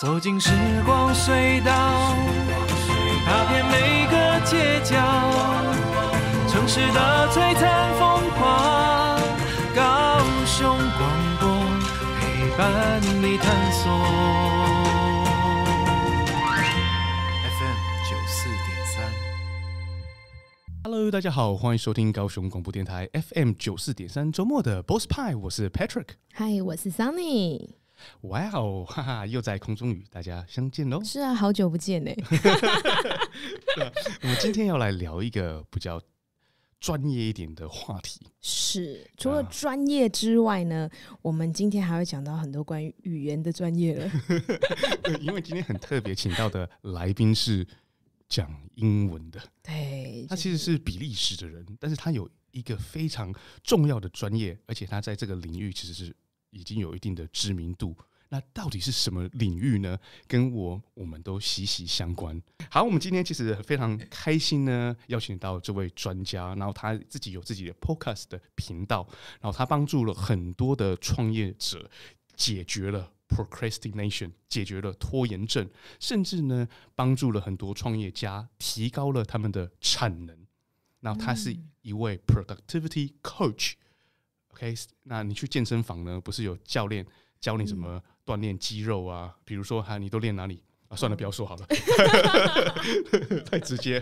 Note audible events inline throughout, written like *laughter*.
走进时光隧道，踏遍每个街角，城市的璀璨风狂，高雄广播陪伴你探索。FM 九四点三，Hello，大家好，欢迎收听高雄广播电台 FM 九四点三周末的 Boss 派，我是 Patrick，嗨，我是 Sunny。哇哦，*laughs* 哈哈，又在空中与大家相见喽！是啊，好久不见呢。*laughs* 我们今天要来聊一个比较专业一点的话题。是，除了专业之外呢，我们今天还会讲到很多关于语言的专业了。*laughs* 因为今天很特别，请到的来宾是讲英文的。对，他其实是比利时的人，但是他有一个非常重要的专业，而且他在这个领域其实是。已经有一定的知名度，那到底是什么领域呢？跟我我们都息息相关。好，我们今天其实非常开心呢，邀请到这位专家，然后他自己有自己的 Podcast 频道，然后他帮助了很多的创业者解决了 Procrastination，解决了拖延症，甚至呢帮助了很多创业家提高了他们的产能。然后他是一位 Productivity Coach。OK，那你去健身房呢？不是有教练教你怎么锻炼肌肉啊？比如说哈，你都练哪里？啊，算了，不要说好了，*laughs* 太直接。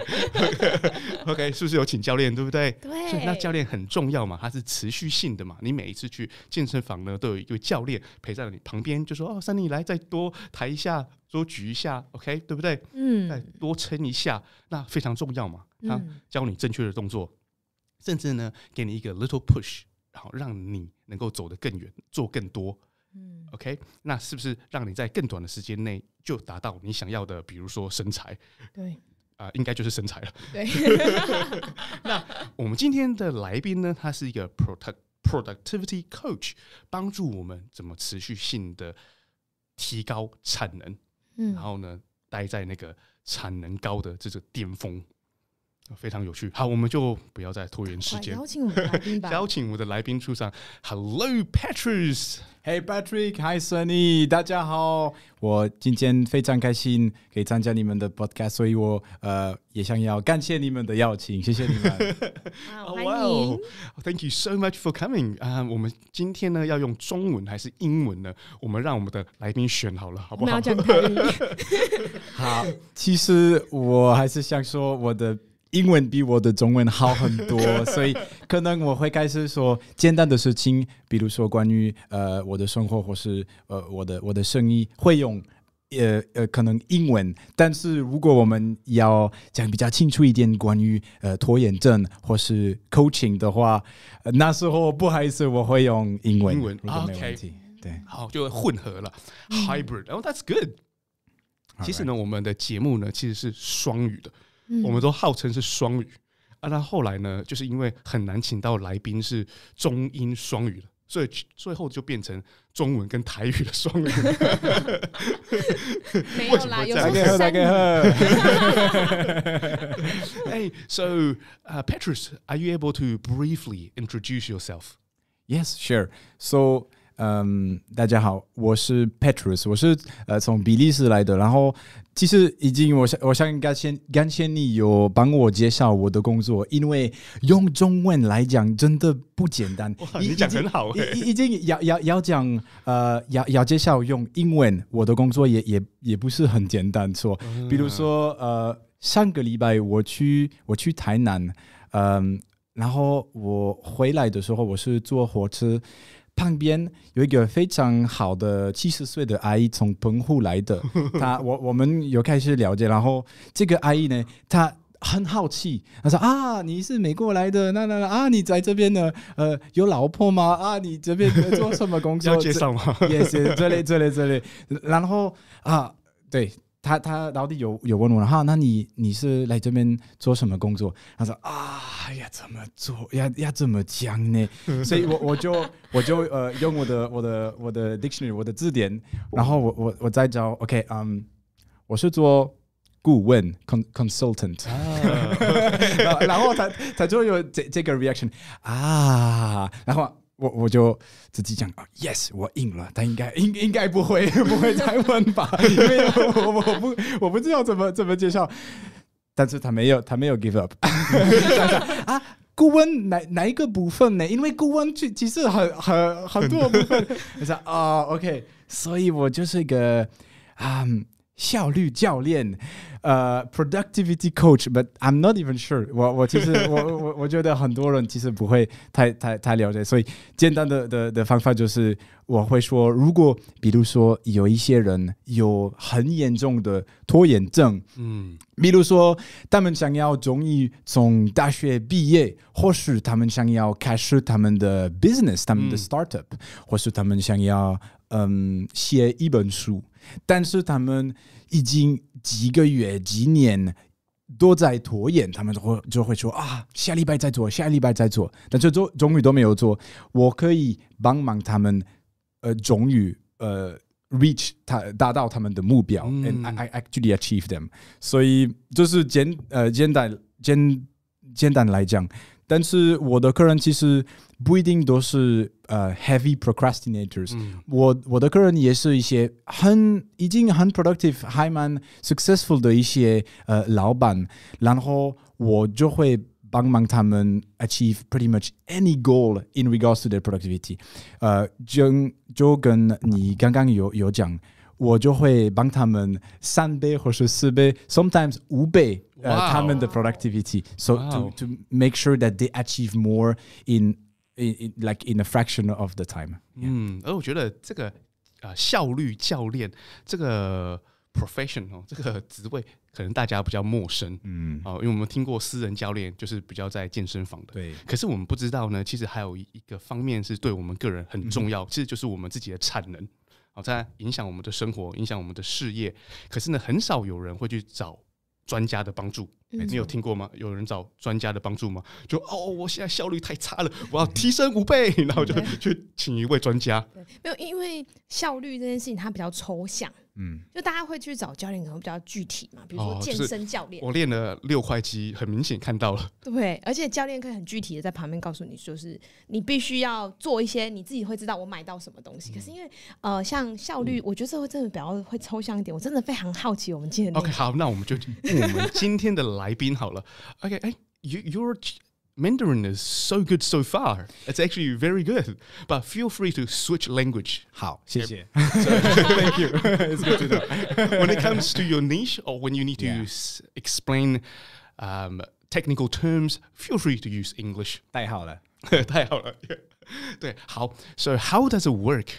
OK，是不是有请教练对不对？对。那教练很重要嘛？他是持续性的嘛？你每一次去健身房呢，都有一个教练陪在你旁边，就说哦，三弟来再多抬一下，多举一下，OK，对不对？嗯。再多撑一下，那非常重要嘛。他教你正确的动作，甚至呢，给你一个 little push。好，让你能够走得更远，做更多。嗯，OK，那是不是让你在更短的时间内就达到你想要的？比如说，身材。对啊，应该就是身材了。对。*laughs* 那我们今天的来宾呢？他是一个 productivity coach，帮助我们怎么持续性的提高产能。嗯，然后呢，待在那个产能高的这个巅峰。非常有趣，好，我们就不要再拖延时间。邀请我的来宾，邀请我的来宾出场。Hello, Patrick. Hey, Patrick. Hi, Sunny. 大家好，我今天非常开心可以参加你们的 podcast，所以我呃也想要感谢你们的邀请，谢谢你们。哇、*laughs* 欢迎。Thank you so much for coming. 啊，我们今天呢要用中文还是英文呢？我们让我们的来宾选好了，好不好？讲 *laughs* 好，其实我还是想说我的。英文比我的中文好很多，*laughs* 所以可能我会开始说简单的事情，比如说关于呃我的生活或是呃我的我的生意会用呃呃可能英文，但是如果我们要讲比较清楚一点关于呃拖延症或是 coaching 的话，那时候不好意思我会用英文。英文 OK 对，好就混合了 hybrid 后 t h a t s good。其实呢，我们的节目呢其实是双语的。我们都号称是双语，啊，那后来呢，就是因为很难请到来宾是中英双语的，所以最后就变成中文跟台语的双语。没有啦，有说三。哎，So Petrus，are you able to briefly introduce yourself? Yes, sure. So. 嗯，大家好，我是 Petrus，我是呃从比利时来的。然后其实已经，我想我想应该先感谢你有帮我介绍我的工作，因为用中文来讲真的不简单。*laughs* 你讲很好，已已经要要要讲呃要要介绍用英文，我的工作也也也不是很简单。错，比如说呃上个礼拜我去我去台南，嗯，然后我回来的时候我是坐火车。旁边有一个非常好的七十岁的阿姨，从棚户来的。*laughs* 她我我们有开始了解，然后这个阿姨呢，她很好奇，她说啊，你是美国来的？那那啊，你在这边呢？呃，有老婆吗？啊，你这边做什么工作？*laughs* 介绍吗？也是这里这里这里。然后啊，对。他他老弟有有问我，哈，那你你是来这边做什么工作？他说啊，要怎么做，要要怎么讲呢？*laughs* 所以我我就我就呃用我的我的我的 dictionary，我的字典，然后我我我再找 OK，嗯，我是做顾问，consultant。*laughs* 然后他他就有这这个 reaction 啊，然后。我我就自己讲啊，yes，我赢了，但应该应应该不会 *laughs* 不会再问吧，因 *laughs* 为 *laughs* 我我不我不知道怎么怎么介绍，但是他没有他没有 give up 啊，顾问哪哪一个部分呢？因为顾问其实很很很多部分，他说啊，OK，所以我就是一个嗯。效率教练，呃，productivity coach，but I'm not even sure。我我其实 *laughs* 我我我觉得很多人其实不会太太太了解，所以简单的的的方法就是，我会说，如果比如说有一些人有很严重的拖延症，嗯，比如说他们想要终于从大学毕业，或许他们想要开始他们的 business，他们的 startup，或是他们想要嗯写一本书。但是他们已经几个月、几年都在拖延，他们会就会说啊，下礼拜再做，下礼拜再做，但是终终于都没有做。我可以帮忙他们，呃，终于呃，reach 他达到他们的目标，and I actually achieve them。所以就是简呃简单简简单来讲。但是我的客人其实不一定都是呃 heavy procrastinators，我我的客人也是一些很已经很 productive、还蛮 successful 的一些呃老板，然后我就会帮忙他们 achieve pretty much any goal in regards to their productivity，呃，就就跟你刚刚有有讲，我就会帮他们三倍或是四倍，sometimes 五倍。wow. time and the productivity. So wow. to, to make sure that they achieve more in, in, in like in a fraction of the time. Yeah. 嗯，而我觉得这个呃效率教练这个 profession 哦，这个职位可能大家比较陌生，嗯，哦，因为我们听过私人教练就是比较在健身房的，对。可是我们不知道呢，其实还有一个方面是对我们个人很重要，嗯、其实就是我们自己的产能，哦，在影响我们的生活，影响我们的事业。可是呢，很少有人会去找专家的帮助，你有听过吗？有人找专家的帮助吗？就哦，我现在效率太差了，我要提升五倍，然后就去请一位专家。没有，因为效率这件事情它比较抽象。嗯，就大家会去找教练，可能比较具体嘛，比如说健身教练。我练了六块肌很明显看到了。*laughs* 对，而且教练可以很具体的在旁边告诉你，说是你必须要做一些，你自己会知道我买到什么东西。可是因为呃，像效率，我觉得这会真的比较会抽象一点。我真的非常好奇我们今天。OK，好，那我们就我们今天的来宾好了。OK，哎，Your y o。Mandarin is so good so far. It's actually very good. But feel free to switch language. How? *laughs* thank you. *laughs* it's good to know. When it comes to your niche or when you need to yeah. explain um, technical terms, feel free to use English. *laughs* so how does it work?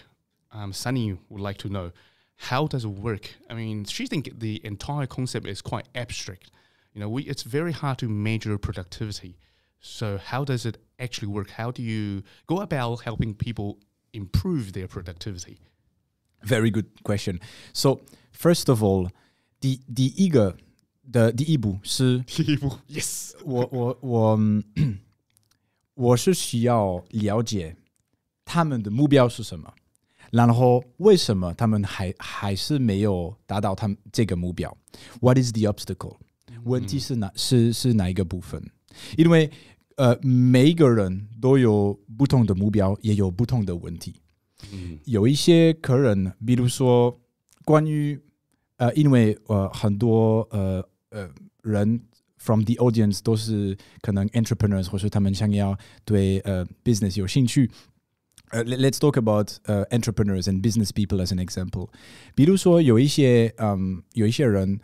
Um, Sunny would like to know how does it work. I mean, she thinks the entire concept is quite abstract. You know, we, it's very hard to measure productivity. So, how does it actually work? How do you go about helping people improve their productivity? Very good question. So, first of all, the the eager 的第一步是第一步，yes，我我我我是需要了解他们的目标是什么，然后为什么他们还还是没有达到他们这个目标？What is the obstacle？问题是哪、嗯、是是哪一个部分？因为呃，每一个人都有不同的目标，也有不同的问题。嗯，有一些客人，比如说关于，呃，因为呃，很多呃呃人，from the audience 都是可能 entrepreneurs，或是他们想要对呃 business 有兴趣。呃，let's talk about entrepreneurs and business people as an example。比如说有一些嗯，有一些人，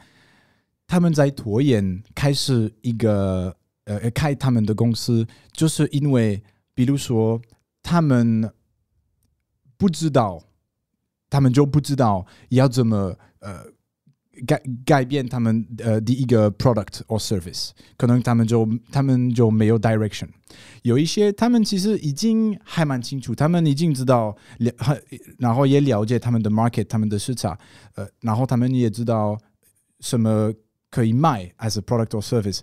他们在拖延开始一个。呃，开他们的公司，就是因为，比如说，他们不知道，他们就不知道要怎么呃改改变他们呃第一个 product or service，可能他们就他们就没有 direction。有一些他们其实已经还蛮清楚，他们已经知道了，然后也了解他们的 market，他们的市场，呃，然后他们也知道什么可以卖 as a product or service。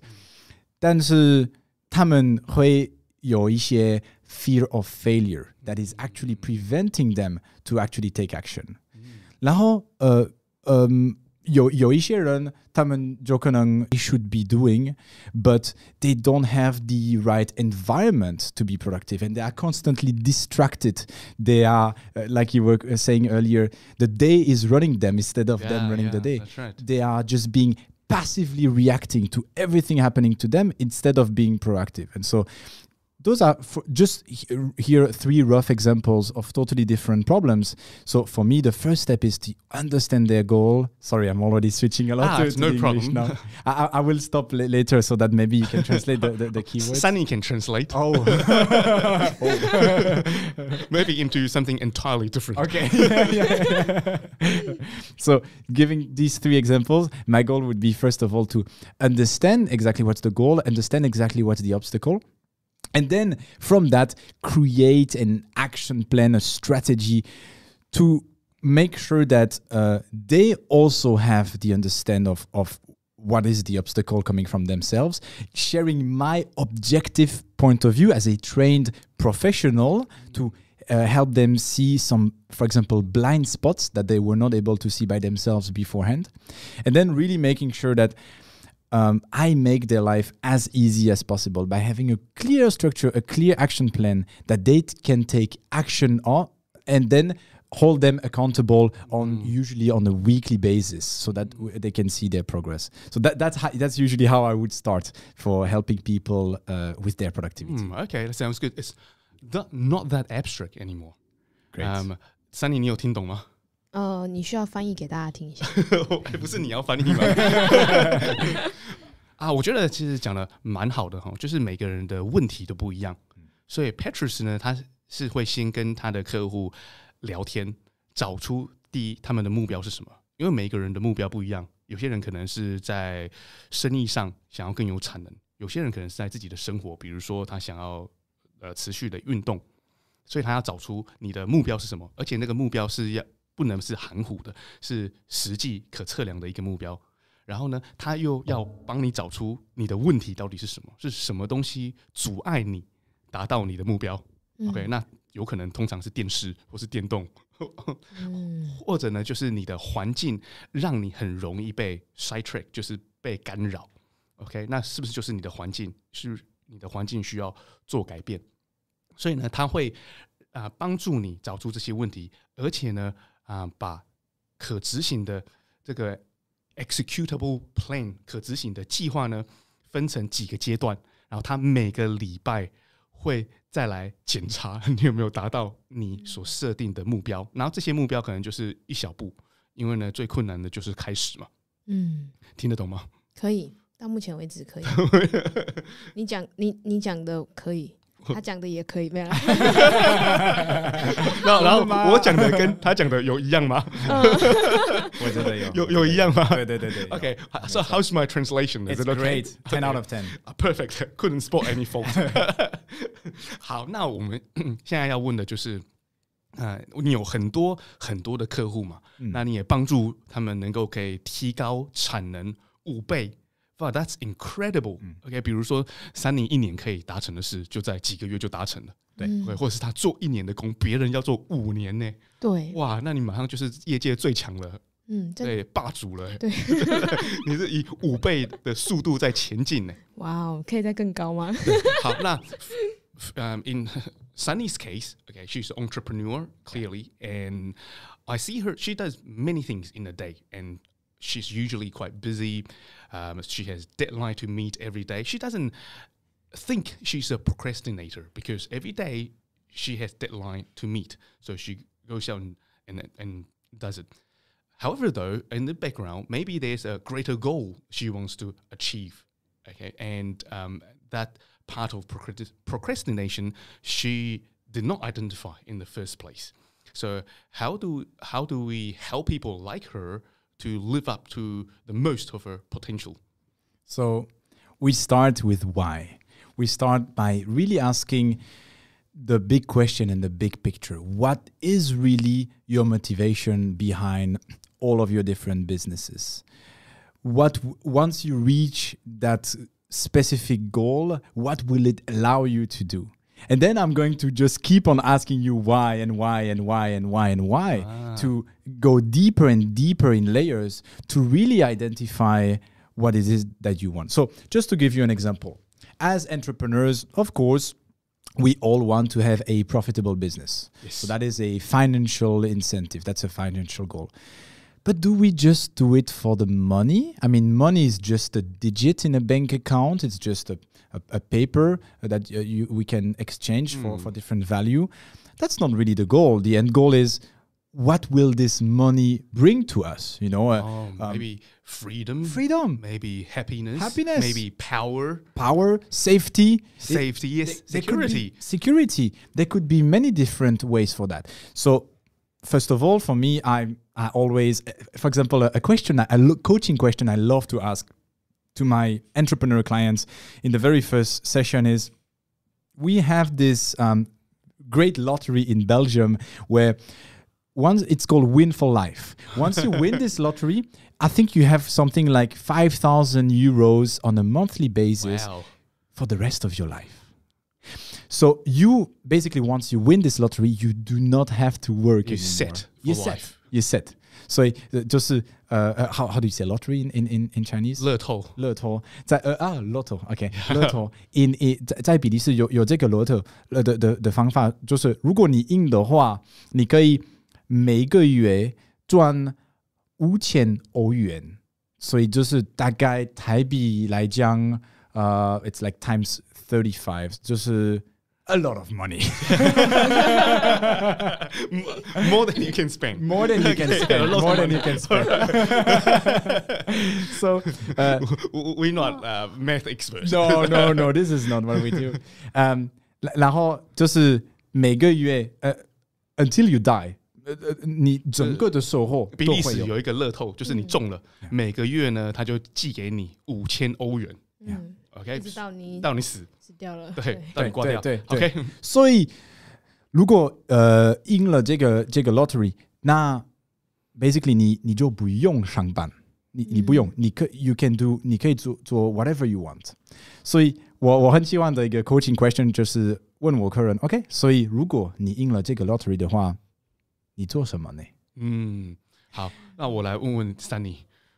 但是他们会有一些 fear of failure that is actually preventing them to actually take action。然后呃嗯。有有一些人，他们就可能 should be doing, but they don't have the right environment to be productive, and they are constantly distracted. They are, uh, like you were uh, saying earlier, the day is running them instead of yeah, them running yeah, the day. They are just being passively reacting to everything happening to them instead of being proactive. And so those are just here three rough examples of totally different problems. So for me, the first step is to understand their goal. Sorry, I'm already switching a lot. Ah, to, to no problem. Now. *laughs* I, I, will stop later so that maybe you can translate the, the, the keywords. Sunny can translate. Oh. *laughs* *laughs* oh. maybe into something entirely different. Okay. Yeah, yeah, yeah. so giving these three examples, my goal would be first of all to understand exactly what's the goal, understand exactly what's the obstacle and then from that, create an action plan, a strategy to make sure that uh, they also have the understand of, of what is the obstacle coming from themselves, sharing my objective point of view as a trained professional to uh, help them see some, for example, blind spots that they were not able to see by themselves beforehand. And then really making sure that um, I make their life as easy as possible by having a clear structure, a clear action plan that they t- can take action on and then hold them accountable on mm. usually on a weekly basis so that w- they can see their progress so that that's how, that's usually how i would start for helping people uh, with their productivity mm, okay that sounds good it's th- not that abstract anymore great um, 三年你有听懂吗呃，你需要翻译给大家听一下，*laughs* 不是你要翻译吗？*laughs* 啊，我觉得其实讲的蛮好的哈，就是每个人的问题都不一样，所以 Patrice 呢，他是会先跟他的客户聊天，找出第一他们的目标是什么，因为每个人的目标不一样，有些人可能是在生意上想要更有产能，有些人可能是在自己的生活，比如说他想要呃持续的运动，所以他要找出你的目标是什么，而且那个目标是要。不能是含糊的，是实际可测量的一个目标。然后呢，他又要帮你找出你的问题到底是什么，是什么东西阻碍你达到你的目标？OK，那有可能通常是电视或是电动，或者呢，就是你的环境让你很容易被 shy trick，就是被干扰。OK，那是不是就是你的环境是你的环境需要做改变？所以呢，他会啊帮助你找出这些问题，而且呢。啊，把可执行的这个 executable plan 可执行的计划呢，分成几个阶段，然后他每个礼拜会再来检查 *laughs* 你有没有达到你所设定的目标，然后这些目标可能就是一小步，因为呢，最困难的就是开始嘛。嗯，听得懂吗？可以，到目前为止可以。*laughs* 你讲你你讲的可以。*laughs* 他讲的也可以，没有。啦。*laughs* 然后，*laughs* 然后我讲的跟他讲的有一样吗？我觉得有，有有一样吗？对对对对。OK，so how's my translation? i t great. Ten out of ten. Perfect. Couldn't spot any fault. 好，那我们现在要问的就是，呃，你有很多很多的客户嘛？那你也帮助他们能够可以提高产能五倍。哇，That's incredible！OK，、okay, 比如说三年一年可以达成的事，就在几个月就达成了，对、嗯，或者是他做一年的工，别人要做五年呢，对，哇，那你马上就是业界最强了，嗯，对，霸主了，对，你是以五倍的速度在前进呢，哇哦，可以再更高吗？好，那嗯、um,，In *laughs* Sunny's case，OK，she's、okay, entrepreneur clearly，and I see her she does many things in a day, and she's usually quite busy. Um, she has deadline to meet every day. She doesn't think she's a procrastinator because every day she has deadline to meet. So she goes out and, and, and does it. However, though, in the background, maybe there's a greater goal she wants to achieve. Okay, and um, that part of procrastination she did not identify in the first place. So how do how do we help people like her to live up to the most of her potential. So we start with why. We start by really asking the big question and the big picture. What is really your motivation behind all of your different businesses? What once you reach that specific goal, what will it allow you to do? And then I'm going to just keep on asking you why and why and why and why and why ah. to go deeper and deeper in layers to really identify what it is that you want. So, just to give you an example, as entrepreneurs, of course, we all want to have a profitable business. Yes. So, that is a financial incentive, that's a financial goal. But do we just do it for the money? I mean, money is just a digit in a bank account. It's just a, a, a paper that uh, you, we can exchange mm. for, hmm. for different value. That's not really the goal. The end goal is what will this money bring to us? You know, uh, oh, um, maybe um, freedom, freedom, maybe happiness, happiness, maybe power, power, safety, safety, yes, security, security. There could be many different ways for that. So first of all, for me, I I always, for example, a, a question, a coaching question I love to ask to my entrepreneur clients in the very first session is, we have this um, great lottery in Belgium where once it's called win for life once you win this *laughs* lottery i think you have something like 5000 euros on a monthly basis wow. for the rest of your life so you basically once you win this lottery, you do not have to work. You anymore. set. you life. set. You set. So uh, just uh, uh, how, how do you say lottery in in in, in Okay, 乐透 in in 在在比利时有有这个乐透呃的的的方法，就是如果你赢的话，你可以每个月赚五千欧元，所以就是大概台币来讲，呃，it's uh, uh, like times thirty five，就是 a lot of money. *laughs* more than you can spend. More than you can spend. more than money. you can spend. *laughs* so uh, we're not uh, math experts. no, no, no. This is not what we do. Um, 然后就是每个月呃、uh,，until you die。呃呃，你整个的收获，比利时有一个乐透，就是你中了，每个月呢，他就寄给你五千欧元。Yeah. OK，到你到你死死掉了，对，到你挂掉，对，OK。所以如果呃赢了这个这个 lottery，那 basically 你你就不用上班，你你不用，你可 you can do，你可以做做 whatever you want。所以我我很希望的一个 coaching question 就是问我客人，OK？所以如果你赢了这个 lottery 的话，你做什么呢？嗯，好，那我来问问 Sunny。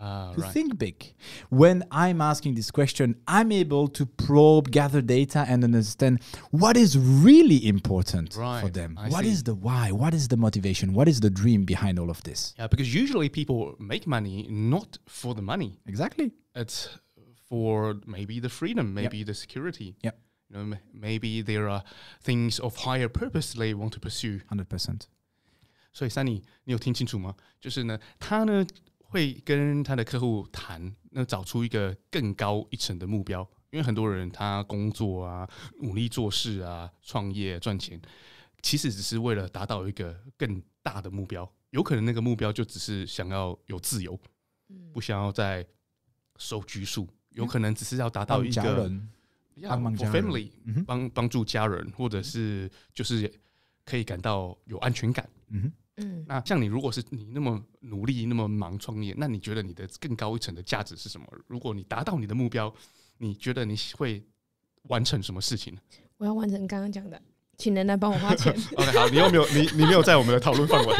Ah, to right. think big. When I'm asking this question, I'm able to probe, gather data, and understand what is really important right, for them. I what see. is the why? What is the motivation? What is the dream behind all of this? Yeah, because usually people make money not for the money. Exactly. It's for maybe the freedom, maybe yep. the security. Yeah. You know, maybe there are things of higher purpose they want to pursue. Hundred percent. 所以，Sunny，你有听清楚吗？就是呢，他呢会跟他的客户谈，那找出一个更高一层的目标，因为很多人他工作啊，努力做事啊，创业赚钱，其实只是为了达到一个更大的目标。有可能那个目标就只是想要有自由，嗯，不想要再受拘束。有可能只是要达到一个帮人，family，帮帮助家人，或者是就是可以感到有安全感，嗯哼。嗯，那像你如果是你那么努力、那么忙创业，那你觉得你的更高一层的价值是什么？如果你达到你的目标，你觉得你会完成什么事情呢？我要完成刚刚讲的，请人来帮我花钱。OK，好，你又没有你你没有在我们的讨论范围。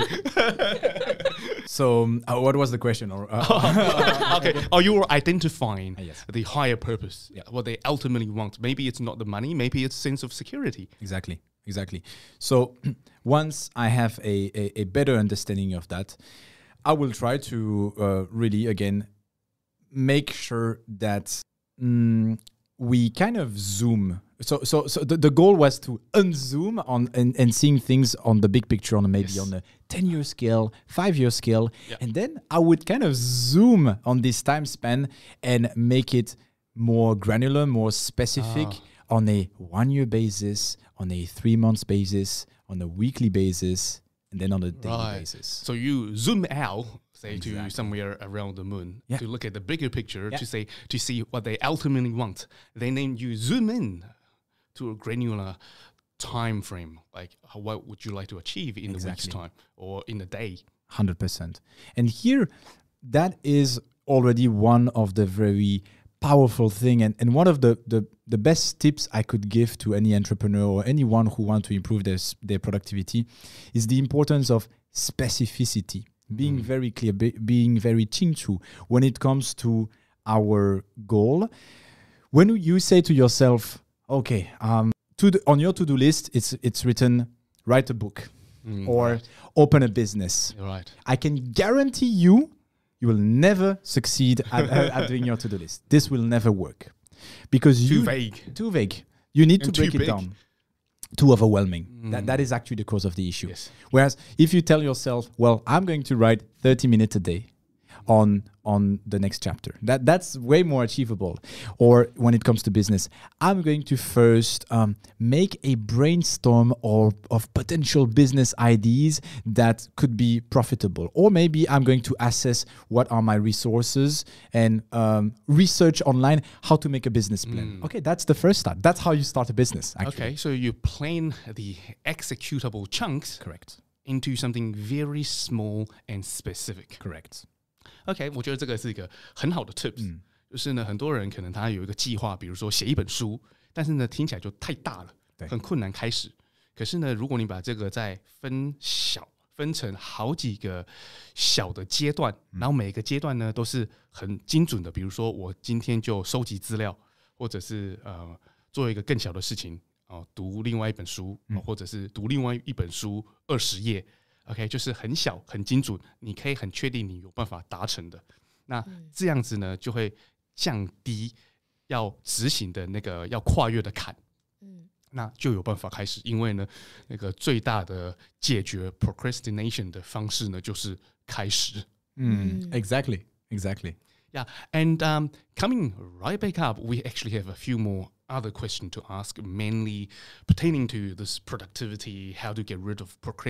So, *laughs* *laughs* uh, what was the question? Or, uh, *laughs* okay. Or oh, you were identifying uh, yes. the higher purpose, yeah. what they ultimately want. Maybe it's not the money, maybe it's sense of security. Exactly exactly. So *clears throat* once I have a, a, a, better understanding of that, I will try to uh, really, again, make sure that mm, we kind of zoom. So, so, so the, the goal was to unzoom on and, and seeing things on the big picture, on maybe yes. on a 10 year scale, five year scale. Yeah. And then I would kind of zoom on this time span and make it more granular, more specific. Ah. on a one year basis, on a three months basis, on a weekly basis, and then on a daily right. basis. So you zoom out, say exactly. to somewhere around the moon, yeah. to look at the bigger picture, yeah. to say to see what they ultimately want. Then then you zoom in to a granular time frame, like how, what would you like to achieve in exactly. the week's time or in a day. Hundred percent. And here, that is already one of the very powerful thing. And, and one of the, the, the best tips I could give to any entrepreneur or anyone who wants to improve their, their productivity is the importance of specificity, being mm. very clear, be, being very chinchu when it comes to our goal. When you say to yourself, okay, um, to the, on your to-do list, it's, it's written, write a book. Mm, or right. open a business. right. I can guarantee you you will never succeed *laughs* at, at doing your to-do list. This will never work because too you vague. Too vague. You need and to break it down. Too overwhelming. Mm. That, that is actually the cause of the issue. Yes. Whereas if you tell yourself, well, I'm going to write 30 minutes a day, on on the next chapter. That that's way more achievable. Or when it comes to business, I'm going to first um, make a brainstorm or of potential business ideas that could be profitable. Or maybe I'm going to assess what are my resources and um, research online how to make a business plan. Mm. Okay, that's the first step. That's how you start a business. Actually. Okay, so you plan the executable chunks. Correct. Into something very small and specific. Correct. OK，我觉得这个是一个很好的 tips，就是呢，很多人可能他有一个计划，比如说写一本书，但是呢，听起来就太大了，很困难开始。可是呢，如果你把这个再分小，分成好几个小的阶段，然后每个阶段呢都是很精准的，比如说我今天就收集资料，或者是呃做一个更小的事情，哦，读另外一本书，或者是读另外一本书二十页。OK，就是很小、很精准，你可以很确定你有办法达成的。那这样子呢，就会降低要执行的那个要跨越的坎。嗯，那就有办法开始，因为呢，那个最大的解决 procrastination 的方式呢，就是开始。嗯，exactly，exactly，yeah，and coming right back up，we actually have a few more。other question to ask, mainly pertaining to this productivity, how to get rid of procrastination?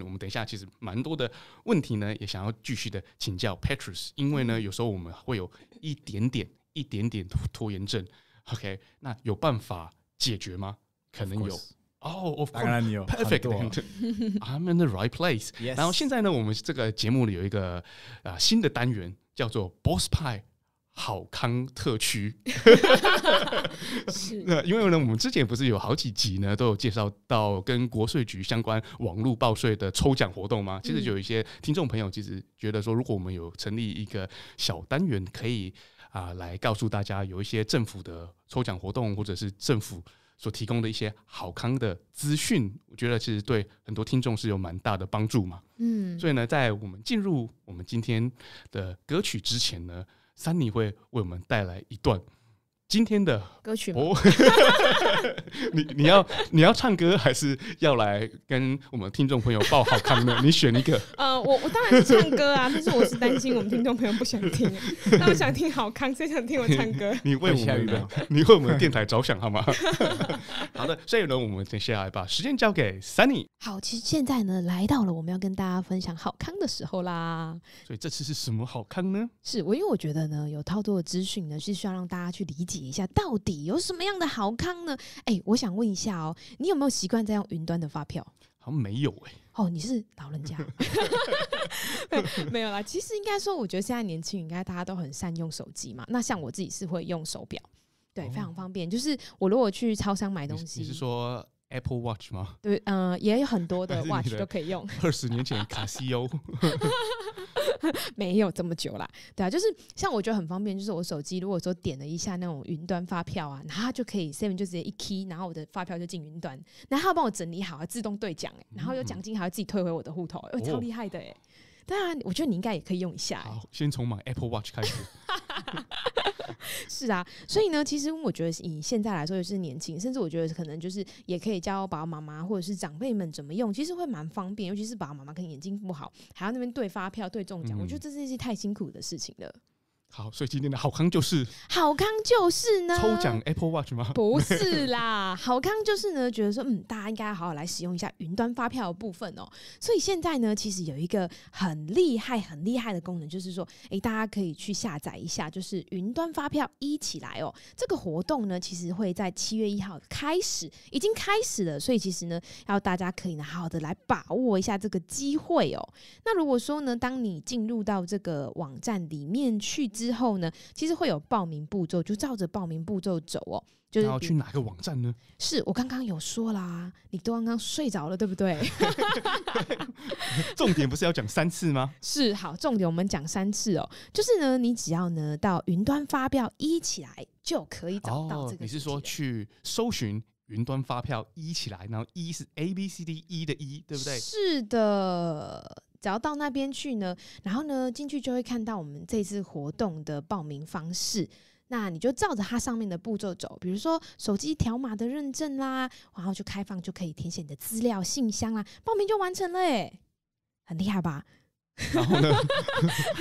procrastination。我们等一下其实蛮多的问题呢，也想要继续的请教 Petrus，因为呢有时候我们会有一点点、一点点拖延症。OK，那有办法解决吗？可能有。哦、oh,，of course, perfect. *laughs* I'm in the right place. 然后现在呢，我们这个节目里有一个啊、呃、新的单元叫做 Boss Pie 好康特区，*laughs* 那因为呢，我们之前不是有好几集呢，都有介绍到跟国税局相关网络报税的抽奖活动吗？其实有一些听众朋友其实觉得说，如果我们有成立一个小单元，可以啊来告诉大家有一些政府的抽奖活动，或者是政府所提供的一些好康的资讯，我觉得其实对很多听众是有蛮大的帮助嘛。嗯，所以呢，在我们进入我们今天的歌曲之前呢。三妮会为我们带来一段。今天的歌曲吗？*laughs* 你你要你要唱歌，还是要来跟我们听众朋友报好康呢？*laughs* 你选一个。呃，我我当然是唱歌啊，*laughs* 但是我是担心我们听众朋友不想听，他们想听好康，所以想听我唱歌。你为我们，你为我们电台着想好吗？好的，所以呢，我们接下来把时间交给 Sunny。好，其实现在呢，来到了我们要跟大家分享好康的时候啦。所以这次是什么好康呢？是我因为我觉得呢，有太多的资讯呢，是需要让大家去理解。解一下，到底有什么样的好康呢？哎，我想问一下哦，你有没有习惯在用云端的发票？好像没有哎。哦，你是老人家，*laughs* 没有啦。其实应该说，我觉得现在年轻应该大家都很善用手机嘛。那像我自己是会用手表，对，非常方便。就是我如果去超商买东西，你是说 Apple Watch 吗？对，嗯，也有很多的 Watch 都可以用。二十年前卡西欧。*laughs* *laughs* 没有这么久啦，对啊，就是像我觉得很方便，就是我手机如果说点了一下那种云端发票啊，然后就可以，Sam 就直接一 Key，然后我的发票就进云端，然后帮我整理好，自动兑奖，然后有奖金还要自己退回我的户头，哎，超厉害的，哎，对啊，我觉得你应该也可以用一下，好，先从买 Apple Watch 开始。*laughs* *laughs* 是啊，所以呢，其实我觉得以现在来说也是年轻，甚至我觉得可能就是也可以教爸爸妈妈或者是长辈们怎么用，其实会蛮方便，尤其是爸爸妈妈可能眼睛不好，还要那边对发票对中奖，我觉得这是一件太辛苦的事情了。好，所以今天的好康就是好康就是呢，抽奖 Apple Watch 吗？不是啦，*laughs* 好康就是呢，觉得说嗯，大家应该好好来使用一下云端发票的部分哦。所以现在呢，其实有一个很厉害、很厉害的功能，就是说，哎，大家可以去下载一下，就是云端发票一起来哦。这个活动呢，其实会在七月一号开始，已经开始了，所以其实呢，要大家可以呢，好好的来把握一下这个机会哦。那如果说呢，当你进入到这个网站里面去之之后呢，其实会有报名步骤，就照着报名步骤走哦。就是要去哪个网站呢？是我刚刚有说啦，你都刚刚睡着了，对不对？*laughs* 重点不是要讲三次吗？*laughs* 是好，重点我们讲三次哦。就是呢，你只要呢到云端发票一起来就可以找到这个。你是说去搜寻云端发票一起来，然后一是 A B C D 一的一对不对？是的。只要到那边去呢，然后呢，进去就会看到我们这次活动的报名方式。那你就照着它上面的步骤走，比如说手机条码的认证啦，然后就开放就可以填写你的资料、信箱啦，报名就完成了。诶，很厉害吧？然后呢？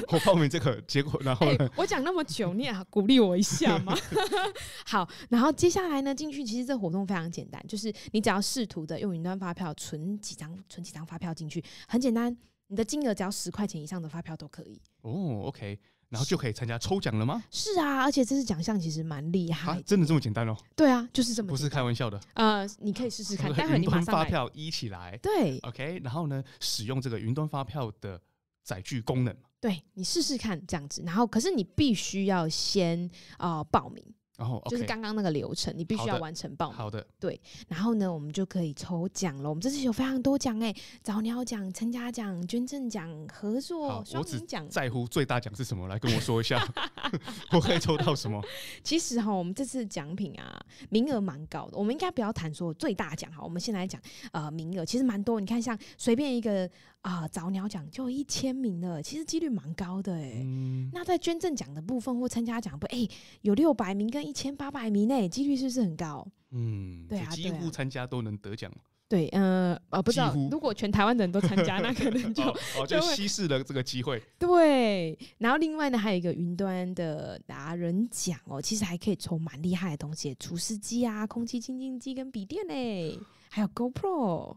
我报名这个结果，然后我讲那么久，你也鼓励我一下嘛。*laughs* 好，然后接下来呢，进去其实这活动非常简单，就是你只要试图的用云端发票存几张、存几张发票进去，很简单。你的金额只要十块钱以上的发票都可以哦，OK，然后就可以参加抽奖了吗？是啊，而且这次奖项其实蛮厉害，真的这么简单哦？对啊，就是这么，不是开玩笑的。呃，你可以试试看，*laughs* 待会你把发票一起来，对，OK，然后呢，使用这个云端发票的载具功能对你试试看这样子，然后可是你必须要先啊报名。然后就是刚刚那个流程，你必须要完成报名。好的，对，然后呢，我们就可以抽奖了。我们这次有非常多奖哎，早鸟奖、参加奖、捐赠奖、合作双赢奖，在乎最大奖是什么？来跟我说一下，*laughs* *laughs* 我可以抽到什么？*laughs* 其实哈，我们这次奖品啊，名额蛮高的，我们应该不要谈说最大奖哈。我们先来讲，呃，名额其实蛮多。你看，像随便一个。啊！早鸟奖就一千名了，其实几率蛮高的哎。那在捐赠奖的部分或参加奖不分，哎，有六百名跟一千八百名呢，几率是不是很高？嗯，对啊，几乎参加都能得奖。对，呃，啊，不知道，如果全台湾的人都参加，*laughs* 那可能就就稀释了这个机会。*laughs* 对，然后另外呢，还有一个云端的达人奖哦，其实还可以抽蛮厉害的东西，除湿机啊、空气清净机跟笔电哎，还有 GoPro。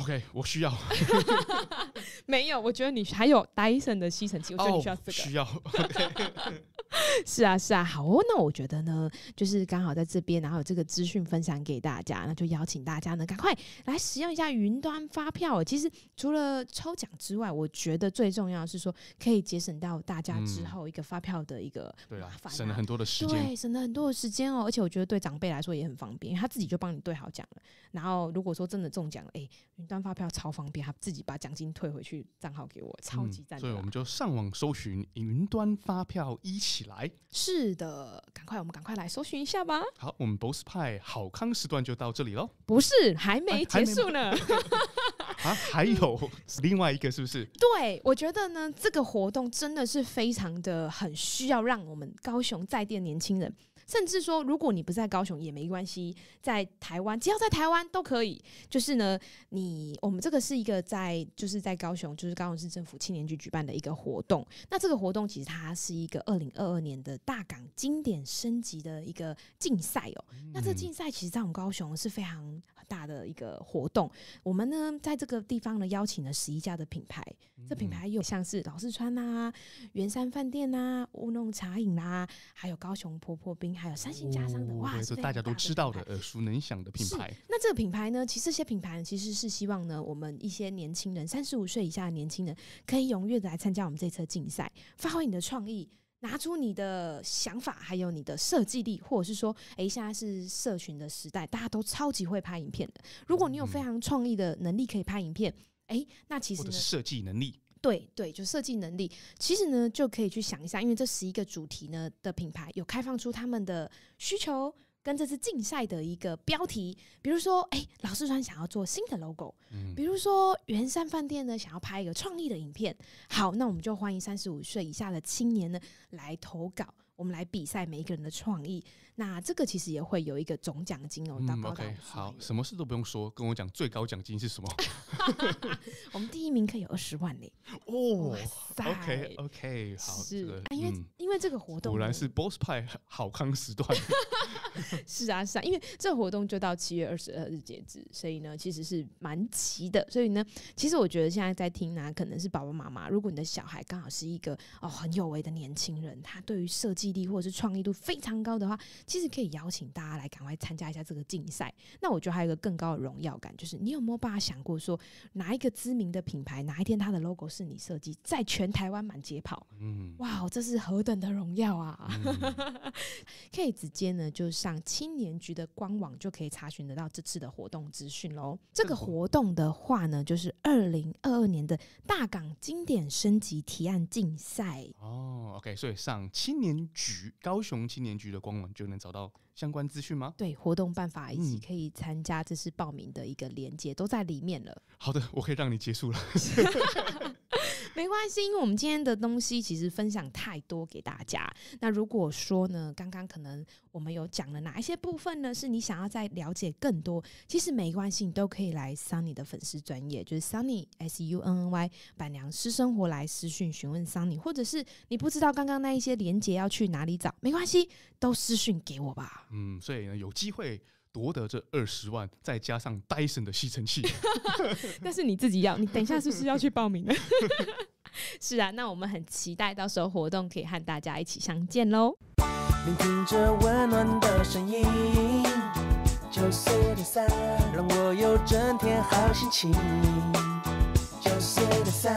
OK，我需要。没有，我觉得你还有 Dyson 的吸尘器，我觉得你需要这个。需要。*laughs* 是啊，是啊，好哦。那我觉得呢，就是刚好在这边，然后这个资讯分享给大家，那就邀请大家呢，赶快来使用一下云端发票。其实除了抽奖之外，我觉得最重要是说可以节省到大家之后一个发票的一个对啊，省了很多的时间，对，省了很多的时间哦。而且我觉得对长辈来说也很方便，他自己就帮你对好奖了。然后如果说真的中奖了，哎。端发票超方便，他自己把奖金退回去账号给我，超级赞。所以我们就上网搜寻云端发票一起来。是的，赶快我们赶快来搜寻一下吧。好，我们 Boss 派好康时段就到这里喽。不是，还没结束呢。*laughs* 啊，还有 *laughs* 另外一个是不是？对，我觉得呢，这个活动真的是非常的很需要让我们高雄在店年轻人。甚至说，如果你不在高雄也没关系，在台湾只要在台湾都可以。就是呢，你我们这个是一个在就是在高雄，就是高雄市政府青年局举办的一个活动。那这个活动其实它是一个二零二二年的大港经典升级的一个竞赛哦。那这竞赛其实在我们高雄是非常大的一个活动。我们呢在这个地方呢邀请了十一家的品牌，这品牌有像是老四川呐、圆山饭店呐、乌弄茶饮啦，还有高雄婆婆冰。还有三星、家商的哇，是大家都知道的、耳熟能详的品牌。那这个品牌呢？其实这些品牌其实是希望呢，我们一些年轻人，三十五岁以下的年轻人，可以踊跃的来参加我们这次竞赛，发挥你的创意，拿出你的想法，还有你的设计力，或者是说，哎，现在是社群的时代，大家都超级会拍影片的。如果你有非常创意的能力，可以拍影片，哎，那其实或是设计能力。对对，就设计能力，其实呢，就可以去想一下，因为这十一个主题呢的品牌有开放出他们的需求，跟这次竞赛的一个标题，比如说，哎，老师川想要做新的 logo，嗯，比如说，圆山饭店呢想要拍一个创意的影片，好，那我们就欢迎三十五岁以下的青年呢来投稿，我们来比赛每一个人的创意。那这个其实也会有一个总奖金哦，到么？OK，好，什么事都不用说，跟我讲最高奖金是什么？*laughs* 我们第一名可以有二十万嘞！哇塞！OK，OK，好，是，因为因为这个活动果然是 Boss 派好康时段，*laughs* 是啊是啊，因为这活动就到七月二十二日截止，所以呢其实是蛮急的，所以呢，其实我觉得现在在听呢，可能是爸爸妈妈，如果你的小孩刚好是一个哦很有为的年轻人，他对于设计力或者是创意度非常高的话。其实可以邀请大家来赶快参加一下这个竞赛。那我觉得还有一个更高的荣耀感，就是你有没有办法想过说，哪一个知名的品牌，哪一天它的 logo 是你设计，在全台湾满街跑？嗯，哇，这是何等的荣耀啊！*laughs* 可以直接呢，就上青年局的官网，就可以查询得到这次的活动资讯喽。这个活动的话呢，就是二零二二年的大港经典升级提案竞赛。哦，OK，所以上青年局高雄青年局的官网就能。找到相关资讯吗？对，活动办法以及可以参加，这次报名的一个连接，都在里面了。好的，我可以让你结束了。*laughs* 没关系，因为我们今天的东西其实分享太多给大家。那如果说呢，刚刚可能我们有讲了哪一些部分呢？是你想要再了解更多，其实没关系，你都可以来桑尼的粉丝专业，就是 Sunny S U N N Y 板娘私生活来私讯询问桑尼，或者是你不知道刚刚那一些连接要去哪里找，没关系，都私讯给我吧。嗯，所以呢，有机会。夺得这二十万，再加上 Dyson 的吸尘器。那 *laughs* 是你自己要，你等一下是不是要去报名了？*laughs* 是啊，那我们很期待到时候活动可以和大家一起相见喽。聆听着温暖的声音，九四点三，让我有整天好心情。九四点三，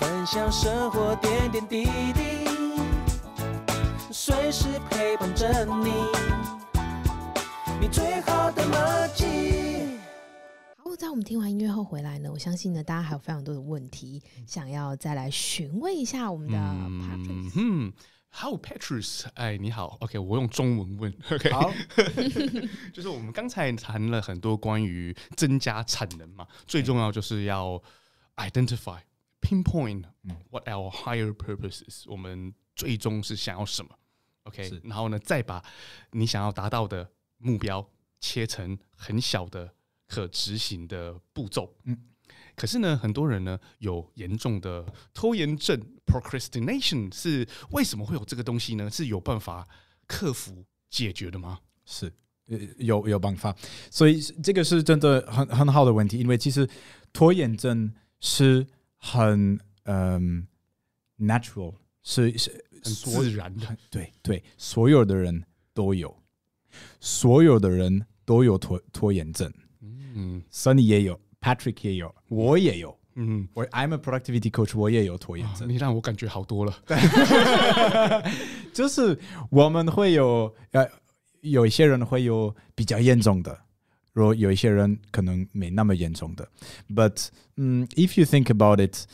分享生活点点滴滴，随时陪伴着你。最好的默迹。好，在我们听完音乐后回来呢？我相信呢，大家还有非常多的问题想要再来询问一下我们的 Patrice。嗯，How Patrice？哎，你好。OK，我用中文问。OK，好，*laughs* 就是我们刚才谈了很多关于增加产能嘛，最重要就是要 identify、pinpoint what our higher purposes，我们最终是想要什么？OK，然后呢，再把你想要达到的。目标切成很小的可执行的步骤。嗯，可是呢，很多人呢有严重的拖延症 （procrastination）。是为什么会有这个东西呢？是有办法克服解决的吗？是，有有办法。所以这个是真的很很好的问题，因为其实拖延症是很嗯 natural，是是自然的。对对，所有的人都有。所有的人都有拖拖延症，嗯，Sunny 也有，Patrick 也有，我也有，嗯，我 I'm a productivity coach，我也有拖延症。你让我感觉好多了，*laughs* 就是我们会有呃，有一些人会有比较严重的，若有一些人可能没那么严重的。But，嗯，if you think about it。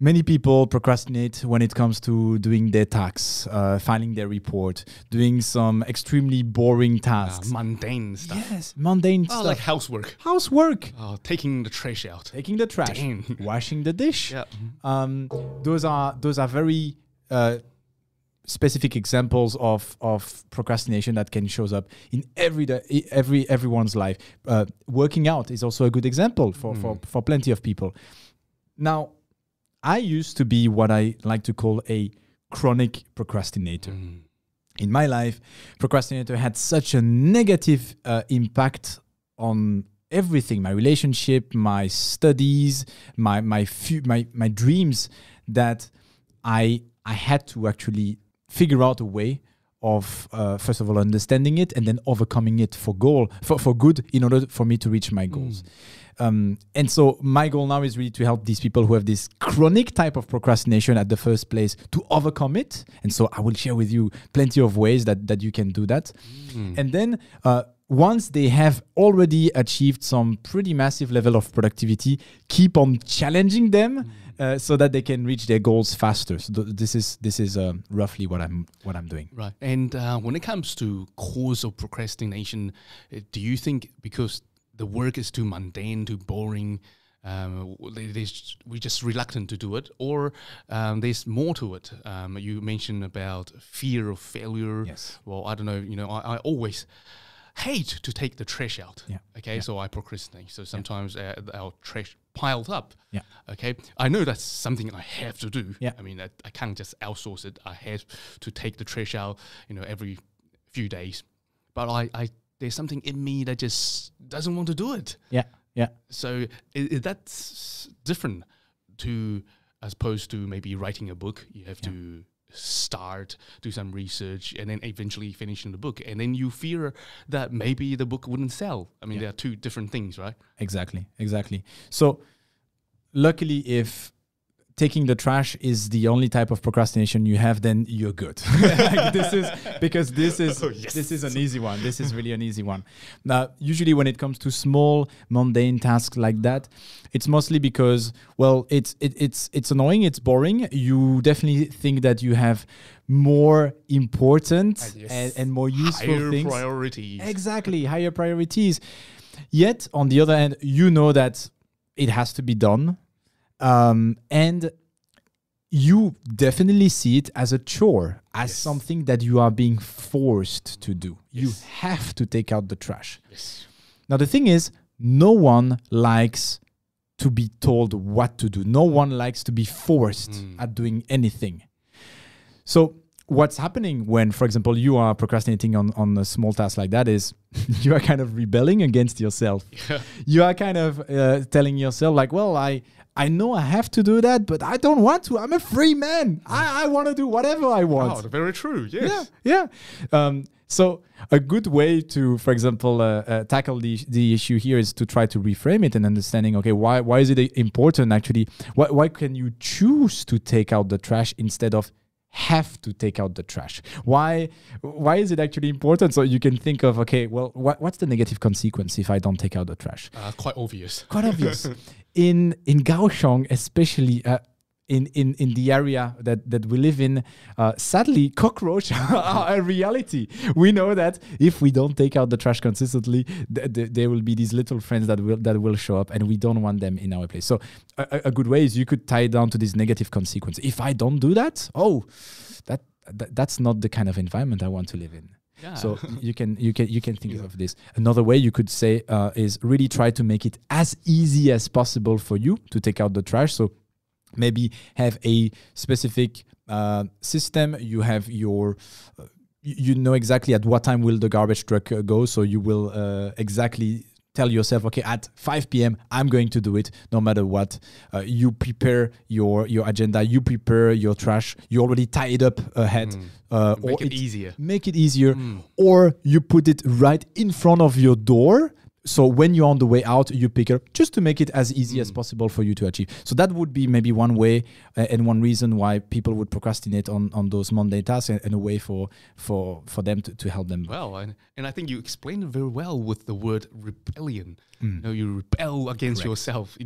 Many people procrastinate when it comes to doing their tax, uh, filing their report, doing some extremely boring ah, tasks, uh, mundane stuff. Yes, mundane oh, stuff like housework. Housework. Oh, taking the trash out. Taking the trash. Dang. *laughs* Washing the dish. Yeah. Mm-hmm. Um, those are those are very uh, specific examples of of procrastination that can shows up in every day, every everyone's life. Uh, working out is also a good example for mm. for hmm. for plenty of people. Now I used to be what I like to call a chronic procrastinator. Mm. In my life, procrastinator had such a negative uh, impact on everything my relationship, my studies, my, my, my, my dreams that I, I had to actually figure out a way of uh, first of all understanding it and then overcoming it for goal for, for good in order for me to reach my hmm. goals mm. um, and so my goal now is really to help these people who have this chronic type of procrastination at the first place to overcome it and so i will share with you plenty of ways that that you can do that mm. and then uh, once they have already achieved some pretty massive level of productivity keep on challenging them mm uh, so that they can reach their goals faster. So th this is this is um, roughly what I'm what I'm doing. Right. And uh, when it comes to cause of procrastination, uh, do you think because the work is too mundane, too boring, um, we're just reluctant to do it, or um, there's more to it. Um, you mentioned about fear of failure. Yes. Well, I don't know. You know, I, I always hate to take the trash out. Yeah. Okay, yeah. so I procrastinate. So sometimes yeah. uh, our trash piled up. Yeah. Okay, I know that's something I have to do. Yeah. I mean, I, I can't just outsource it. I have to take the trash out, you know, every few days. But I, I there's something in me that just doesn't want to do it. Yeah. Yeah. So is, is that's different to as opposed to maybe writing a book. You have yeah. to start, do some research, and then eventually finishing the book. And then you fear that maybe the book wouldn't sell. I mean, yeah. there are two different things, right? Exactly, exactly. So, luckily, if taking the trash is the only type of procrastination you have, then you're good. *laughs* like this is because this is *laughs* oh, yes. this is an easy one. This is really an easy one. Now, usually when it comes to small mundane tasks like that, it's mostly because well, it's it, it's it's annoying, it's boring. You definitely think that you have more important yes. and, and, more useful higher things. priorities. Exactly, higher priorities. Yet on the other hand, you know that it has to be done um, and you definitely see it as a chore, as yes. something that you are being forced to do. Yes. You have to take out the trash. Yes. Now, the thing is, no one likes to be told what to do, no one likes to be forced mm. at doing anything. So, what's happening when, for example, you are procrastinating on, on a small task like that is *laughs* you are kind of rebelling against yourself. Yeah. *laughs* You are kind of uh, telling yourself, like, well, I I know I have to do that, but I don't want to. I'm a free man. I, I want to do whatever I want. Oh, very true. Yes. Yeah. Yeah. Um, so a good way to, for example, uh, uh, tackle the, the issue here is to try to reframe it and understanding, okay, why, why is it important actually? Why, why can you choose to take out the trash instead of have to take out the trash why why is it actually important so you can think of okay well wh- what's the negative consequence if i don't take out the trash uh, quite obvious quite obvious *laughs* in in Kaohsiung, especially uh, in, in, in the area that, that we live in, uh, sadly, *laughs* cockroaches are a reality. We know that if we don't take out the trash consistently, th- th- there will be these little friends that will that will show up, and we don't want them in our place. So, a, a good way is you could tie it down to this negative consequence. If I don't do that, oh, that, that that's not the kind of environment I want to live in. So *laughs* you can you can you can think yeah. of this. Another way you could say uh, is really try to make it as easy as possible for you to take out the trash. So maybe have a specific uh, system. You have your uh, you know exactly at what time will the garbage truck uh, go so you will uh, exactly tell yourself, okay, at 5 p.m. I'm going to do it, no matter what. Uh, you prepare your your agenda, you prepare your trash. You already tie it up ahead, mm. uh, make or it, it, easier. Make it easier, mm. or you put it right in front of your door so when you're on the way out, you pick up just to make it as easy mm. as possible for you to achieve. So that would be maybe one way uh, and one reason why people would procrastinate on, on those mundane tasks and, and a way for for for them to, to help them. Well, and, and I think you explained it very well with the word rebellion. Mm. You know, you rebel against Correct. yourself.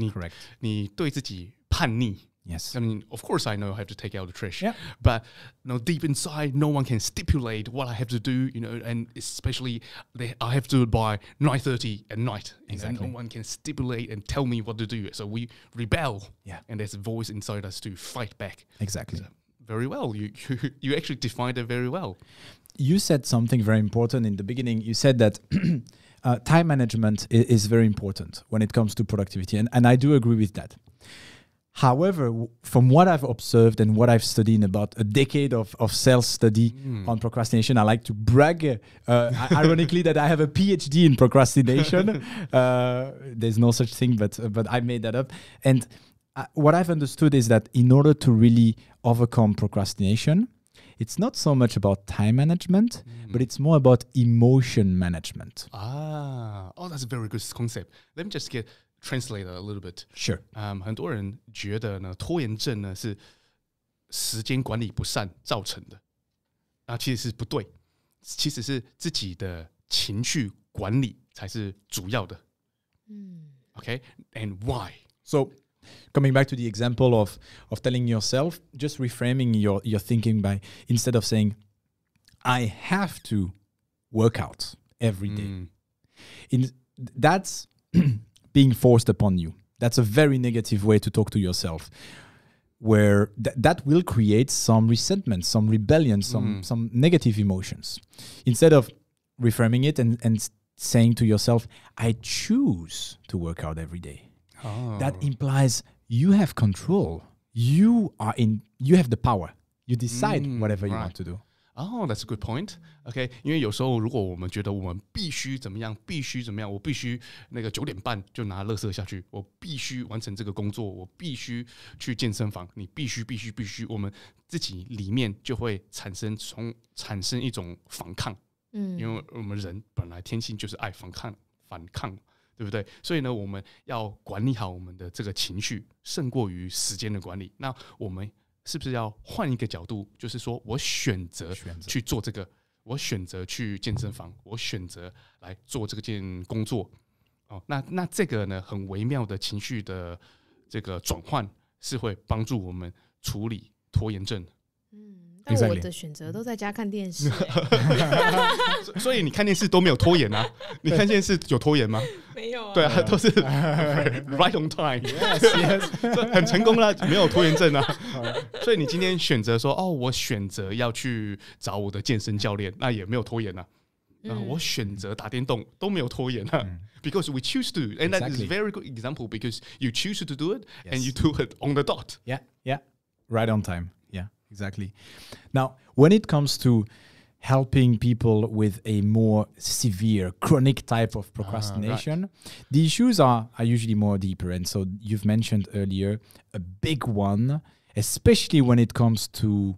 你对自己叛逆。Yes. I mean, of course, I know I have to take out the trash. Yeah. But you know, deep inside, no one can stipulate what I have to do. You know, and especially they, I have to do it by nine thirty at night. Exactly. no one can stipulate and tell me what to do. So we rebel. Yeah. And there's a voice inside us to fight back. Exactly. So very well. You, you *laughs* you actually defined it very well. You said something very important in the beginning. You said that. *clears throat* uh, time management is, is very important when it comes to productivity, and, and I do agree with that. However, from what I've observed and what I've studied in about a decade of, of self study mm. on procrastination, I like to brag, uh, ironically, that I have a PhD in procrastination. *laughs* uh, there's no such thing, but, uh, but I made that up. And uh, what I've understood is that in order to really overcome procrastination, it's not so much about time management, mm. but it's more about emotion management. Ah, oh, that's a very good concept. Let me just get translate a little bit. sure. Um, and why? So coming back to the example of of telling yourself, just reframing your your thinking by instead of saying, I have to work out every day. Mm. In that's *clears throat* being forced upon you. That's a very negative way to talk to yourself, where th- that will create some resentment, some rebellion, some mm. some negative emotions. Instead of reframing it and and saying to yourself, "I choose to work out every day," oh. that implies you have control. You are in. You have the power. You decide mm, whatever right. you want to do. 哦，That's a good point. OK，因为有时候如果我们觉得我们必须怎么样，必须怎么样，我必须那个九点半就拿乐色下去，我必须完成这个工作，我必须去健身房，你必须必须必须，我们自己里面就会产生从产生一种反抗，嗯，因为我们人本来天性就是爱反抗，反抗，对不对？所以呢，我们要管理好我们的这个情绪，胜过于时间的管理。那我们。是不是要换一个角度？就是说我选择去做这个，我选择去健身房，我选择来做这个件工作，哦，那那这个呢，很微妙的情绪的这个转换，是会帮助我们处理拖延症。嗯。但我的选择都在家看电视，所以你看电视都没有拖延啊？你看电视有拖延吗？没有。啊，对啊，都是 right on time，很成功啦，没有拖延症啊。所以你今天选择说哦，我选择要去找我的健身教练，那也没有拖延啊。然我选择打电动都没有拖延啊，because we choose to，and that is very good example because you choose to do it and you do it on the dot，yeah，yeah，right on time。Exactly. Now, when it comes to helping people with a more severe chronic type of ah, procrastination uh, right. the issues are, are usually more deeper and so you've mentioned earlier a big one especially when it comes to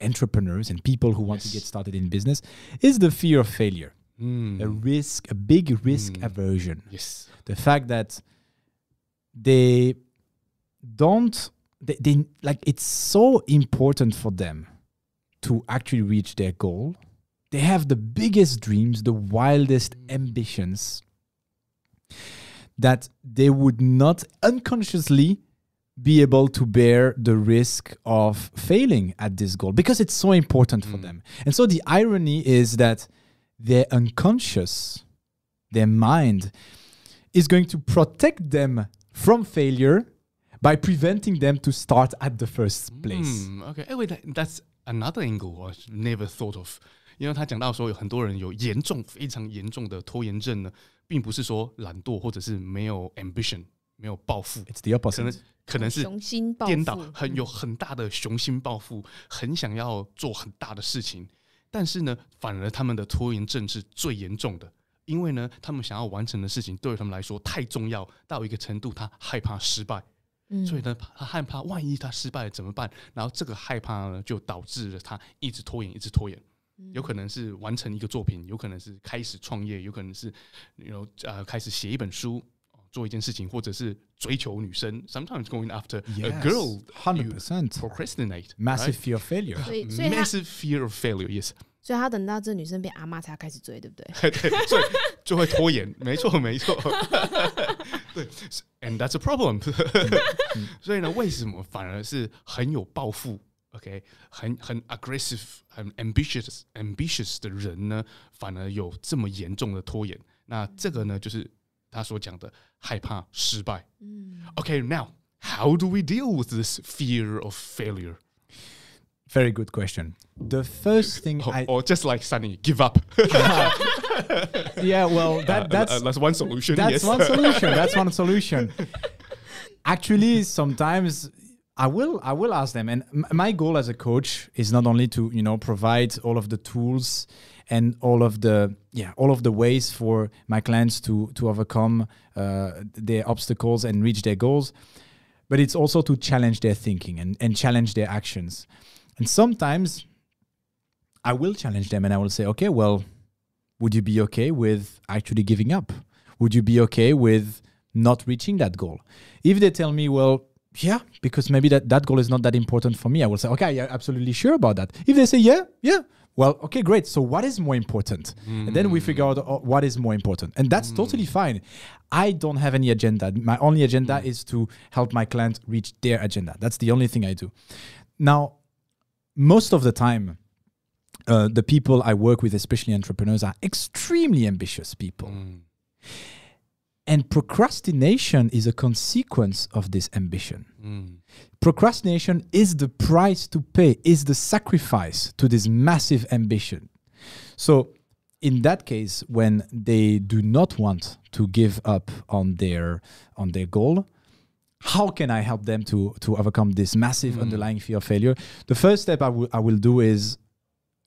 entrepreneurs and people who want yes. to get started in business is the fear of failure mm. a risk a big risk mm. aversion yes the fact that they don't they, they like it's so important for them to actually reach their goal. They have the biggest dreams, the wildest mm. ambitions that they would not unconsciously be able to bear the risk of failing at this goal because it's so important mm. for them. And so the irony is that their unconscious, their mind, is going to protect them from failure by preventing them to start at the first place. 嗯，OK，哎，wait，that's another angle I never thought of。因为他讲到说，有很多人有严重、非常严重的拖延症呢，并不是说懒惰或者是没有 ambition、没有抱负，It's the 可能 opposite。可能是雄心抱负颠倒，很有很大的雄心抱负，很想要做很大的事情，但是呢，反而他们的拖延症是最严重的，因为呢，他们想要完成的事情对于他们来说太重要，到一个程度，他害怕失败，所以呢，他害怕万一他失败了怎么办？然后这个害怕呢，就导致了他一直拖延，一直拖延。有可能是完成一个作品，有可能是开始创业，有可能是然后呃开始写一本书，做一件事情，或者是追求女生。Sometimes going after a girl, hundred percent procrastinate, massive fear o failure, f massive fear of failure, yes。所以他等到这女生变阿妈才开始追，对不对？*laughs* 对，就会拖延。没错，没错。And that's a problem *laughs* 所以呢，为什么反而是很有抱负，OK，很很 aggressive、很 ambitious 的人呢，反而有这么严重的拖延？那这个呢，就是他所讲的害怕失败。嗯，OK，now how do we deal with this fear of failure？Very good question. The first thing, *laughs* or, I, or just like Sunny, give up. *laughs* *laughs* yeah, well, that, uh, that's uh, that's one solution. That's yes. one solution. *laughs* That's one solution. Actually, sometimes I will I will ask them, and my goal as a coach is not only to you know provide all of the tools and all of the yeah all of the ways for my clients to to overcome uh, their obstacles and reach their goals, but it's also to challenge their thinking and and challenge their actions, and sometimes I will challenge them and I will say, okay, well, would you be okay with actually giving up? Would you be okay with not reaching that goal? If they tell me, well, yeah, because maybe that, that goal is not that important for me, I will say, okay, yeah, absolutely sure about that. If they say, yeah, yeah, well, okay, great. So what is more important? Mm. And then we figure out oh, what is more important. And that's mm. totally fine. I don't have any agenda. My only agenda mm. is to help my client reach their agenda. That's the only thing I do. Now, most of the time, uh, the people I work with, especially entrepreneurs, are extremely ambitious people. Mm. And procrastination is a consequence of this ambition. Mm. Procrastination is the price to pay, is the sacrifice to this massive ambition. So, in that case, when they do not want to give up on their on their goal, how can I help them to to overcome this massive mm. underlying fear of failure? The first step I, I will do is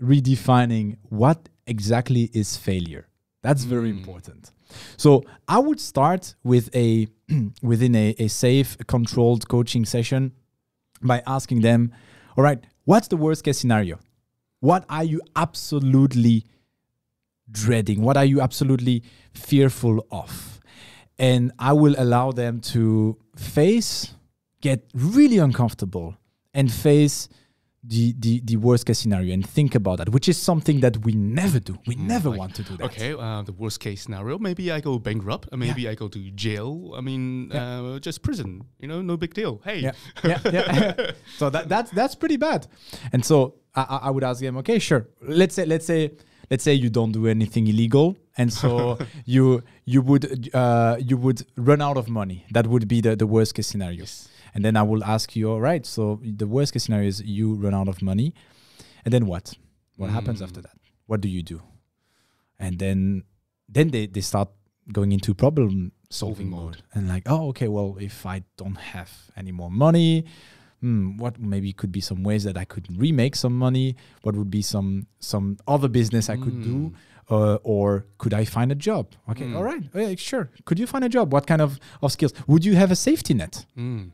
redefining what exactly is failure. That's very mm. important. So I would start with a *clears throat* within a, a safe, controlled coaching session by asking them, all right, what's the worst case scenario? What are you absolutely dreading? What are you absolutely fearful of? And I will allow them to face, get really uncomfortable, and face the, the, the worst case scenario and think about that, which is something that we never do. We mm, never like, want to do that. Okay, uh, the worst case scenario, maybe I go bankrupt, or uh, maybe yeah. I go to jail. I mean, yeah. uh, just prison. You know, no big deal. Hey, yeah, yeah, yeah. *laughs* so that that's that's pretty bad. And so I, I would ask them, okay, sure. Let's say let's say let's say you don't do anything illegal and so *laughs* you you would uh, you would run out of money that would be the, the worst case scenario yes. And then I will ask you, all right, so the worst case scenario is you run out of money. And then what? What mm. happens after mm. that? What do you do? And then then they, they start going into problem solving mode. mode. and like, oh, okay, well, if I don't have any more money, hmm, what maybe could be some ways that I could remake some money? What would be some some other business I mm. could do? Mm. Uh, or could I find a job? Okay, mm. all right, yeah, sure. Could you find a job? What kind of, of skills? Would you have a safety net? Mm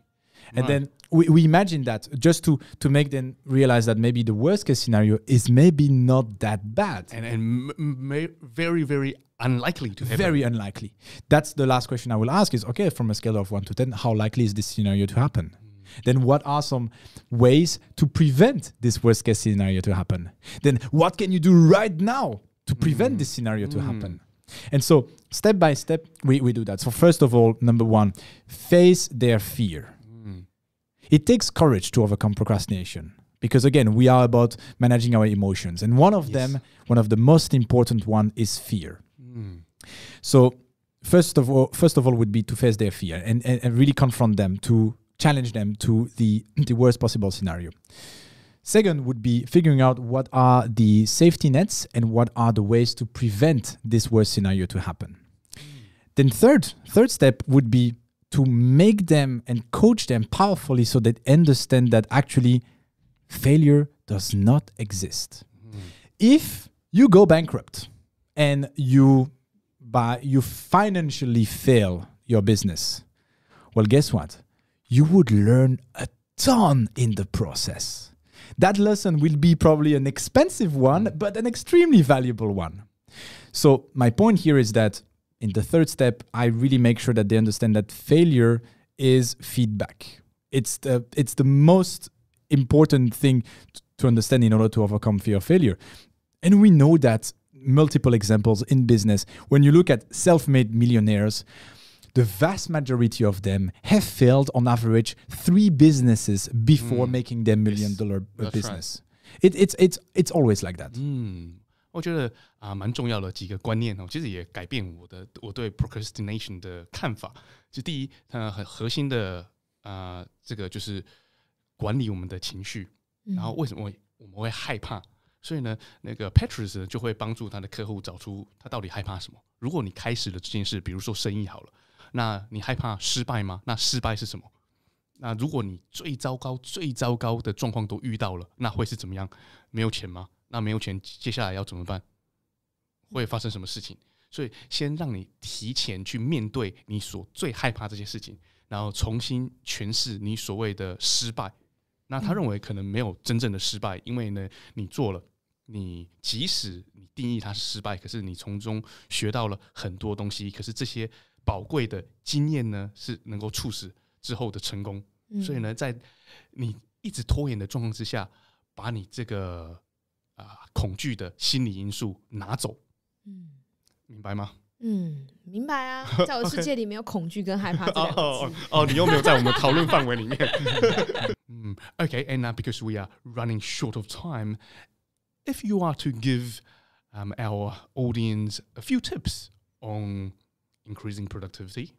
and then we, we imagine that just to to make them realize that maybe the worst case scenario is maybe not that bad and and very very unlikely to happen. Very unlikely. That's the last question I will ask is okay, from a scale of one to 10, how likely is this scenario to happen? Mm. Then, what are some ways to prevent this worst case scenario to happen? Then, what can you do right now to prevent mm. this scenario to mm. happen? And so, step by step, we, we do that. So, first of all, number one, face their fear. It takes courage to overcome procrastination because again, we are about managing our emotions, and one of yes. them, one of the most important one, is fear. Mm. So first of all, first of all, would be to face their fear and, and, and really confront them to challenge them to the *clears throat* the worst possible scenario. Second would be figuring out what are the safety nets and what are the ways to prevent this worst scenario to happen. Mm. Then third, third step would be to make them and coach them powerfully so they understand that actually failure does not exist. Mm. If you go bankrupt and you by you financially fail your business, well guess what? You would learn a ton in the process. That lesson will be probably an expensive one, mm-hmm. but an extremely valuable one. So my point here is that in the third step, I really make sure that they understand that failure is feedback. It's the it's the most important thing to understand in order to overcome fear of failure. And we know that multiple examples in business. When you look at self-made millionaires, the vast majority of them have failed on average three businesses before mm. making their million dollar business. Right. It, it's it's it's always like that. Mm. 我觉得啊，蛮重要的几个观念哦，其实也改变我的我对 procrastination 的看法。其第一，它很核心的啊，这个就是管理我们的情绪。然后为什么我们会害怕？所以呢，那个 Patrick 就会帮助他的客户找出他到底害怕什么。如果你开始了这件事，比如说生意好了，那你害怕失败吗？那失败是什么？那如果你最糟糕、最糟糕的状况都遇到了，那会是怎么样？没有钱吗？那没有钱，接下来要怎么办？会发生什么事情？所以先让你提前去面对你所最害怕这些事情，然后重新诠释你所谓的失败。那他认为可能没有真正的失败，因为呢，你做了，你即使你定义它是失败，可是你从中学到了很多东西。可是这些宝贵的经验呢，是能够促使之后的成功。所以呢，在你一直拖延的状况之下，把你这个。啊、呃、恐惧的心理因素拿走。嗯，明白吗？嗯，明白啊，在我的世界里没有恐惧跟害怕 *laughs* *laughs* and now because we are running short of time, if you are to give um, our audience a few tips on increasing productivity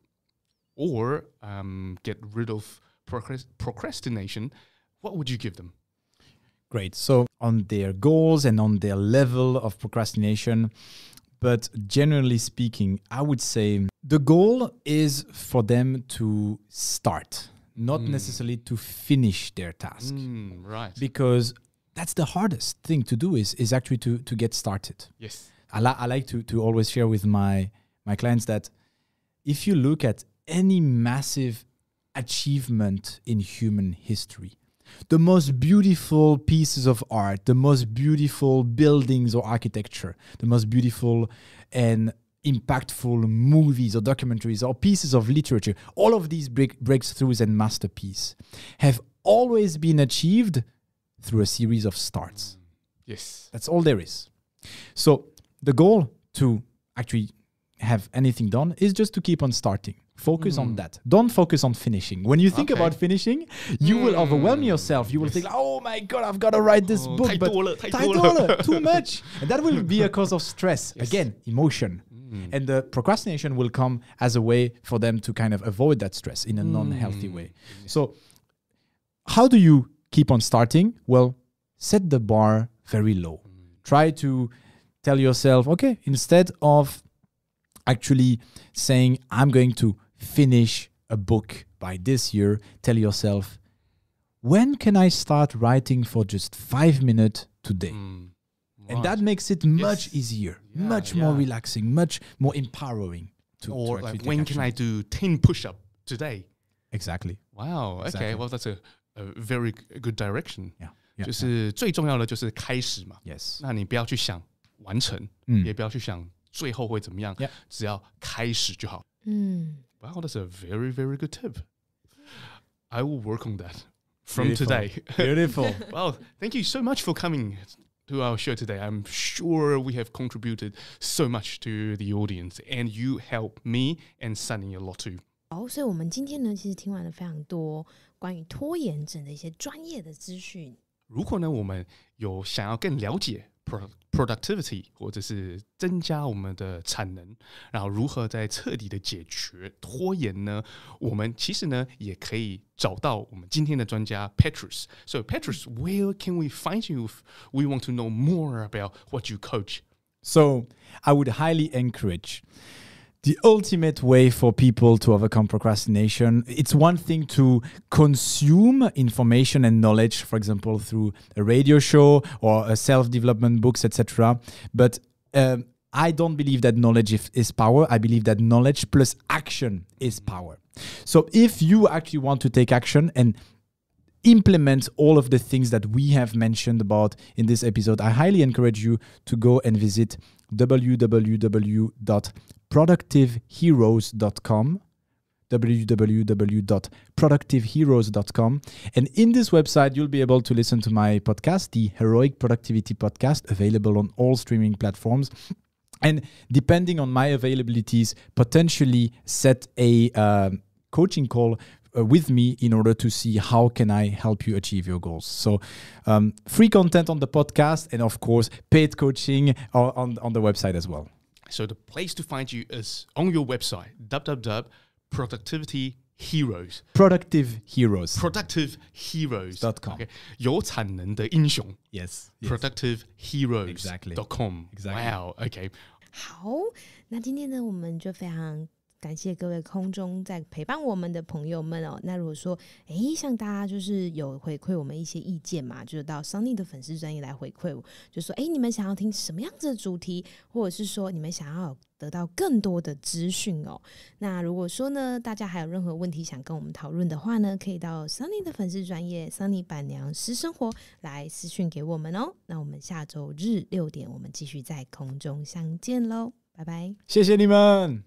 or um, get rid of procrast- procrastination, what would you give them? Great. So on their goals and on their level of procrastination. But generally speaking, I would say the goal is for them to start, not mm. necessarily to finish their task. Mm, right. Because that's the hardest thing to do is, is actually to, to get started. Yes. I, li- I like to, to always share with my, my clients that if you look at any massive achievement in human history, the most beautiful pieces of art, the most beautiful buildings or architecture, the most beautiful and impactful movies or documentaries or pieces of literature, all of these break- breakthroughs and masterpieces have always been achieved through a series of starts. Yes. That's all there is. So the goal to actually have anything done is just to keep on starting. Focus mm. on hmm. that. Don't focus on finishing. When you think okay. about finishing, you mm. will hmm. overwhelm yourself. You will yes. think, oh my God, I've got to write this oh, book. But title, too much. *laughs* And that will be a cause of stress. Yes. Again, emotion. Mm. And the procrastination will come as a way for them to kind of avoid that stress in a hmm. non healthy way. Yes. So, how do you keep on starting? Well, set the bar very low. Try to tell yourself, okay, instead of actually saying, I'm going to finish a book by this year, tell yourself, when can I start writing for just five minutes today? Mm. And that makes it yes. much easier, yeah, much yeah. more relaxing, much more empowering. To, or to like, when action. can I do 10 push up today? Exactly. Wow. Exactly. Okay. Well, that's a, a very good direction. Yeah. yeah 就是最重要的就是开始嘛。Yes. 那你不要去想完成，嗯、也不要去想最后会怎么样，Yeah. 只要开始就好。嗯，Wow, that's a very very good tip. I will work on that from today. Beautiful. *laughs* well, thank you so much for coming to our show today. I'm sure we have contributed so much to the audience, and you help me and Sunny a lot too. 好，所以我们今天呢，其实听完了非常多关于拖延症的一些专业的资讯。如果呢，我们有想要更了解 pro d u c t i v i t y 或者是增加我们的产能，然后如何在彻底的解决拖延呢？我们其实呢也可以找到我们今天的专家 Petrus，so Petrus，where can we find you？We want to know more about what you coach。So I would highly encourage. the ultimate way for people to overcome procrastination. It's one thing to consume information and knowledge, for example, through a radio show or self-development books, etc. But um, I don't believe that knowledge is power. I believe that knowledge plus action is power. So if you actually want to take action and implement all of the things that we have mentioned about in this episode, I highly encourage you to go and visit www productiveheroes.com www.productiveheroes.com. And in this website, you'll be able to listen to my podcast, the Heroic Productivity Podcast, available on all streaming platforms. And depending on my availabilities, potentially set a uh, coaching call uh, with me in order to see how can I help you achieve your goals. So, um, free content on the podcast, and of course, paid coaching on on the website as well. So the place to find you is on your website, www.productivity.com Heroes, productive heroes, productive heroes dot com. Okay. 有产能的英雄. yes. productive heroes exactly dot com. Exactly. Wow. Okay. 好，那今天呢，我们就非常感谢各位空中在陪伴我们的朋友们哦。那如果说，哎，像大家就是有回馈我们一些意见嘛，就到 Sunny 的粉丝专业来回馈我，就说哎，你们想要听什么样子的主题，或者是说你们想要得到更多的资讯哦。那如果说呢，大家还有任何问题想跟我们讨论的话呢，可以到 Sunny 的粉丝专业 Sunny 板娘私生活来私讯给我们哦。那我们下周日六点，我们继续在空中相见喽，拜拜，谢谢你们。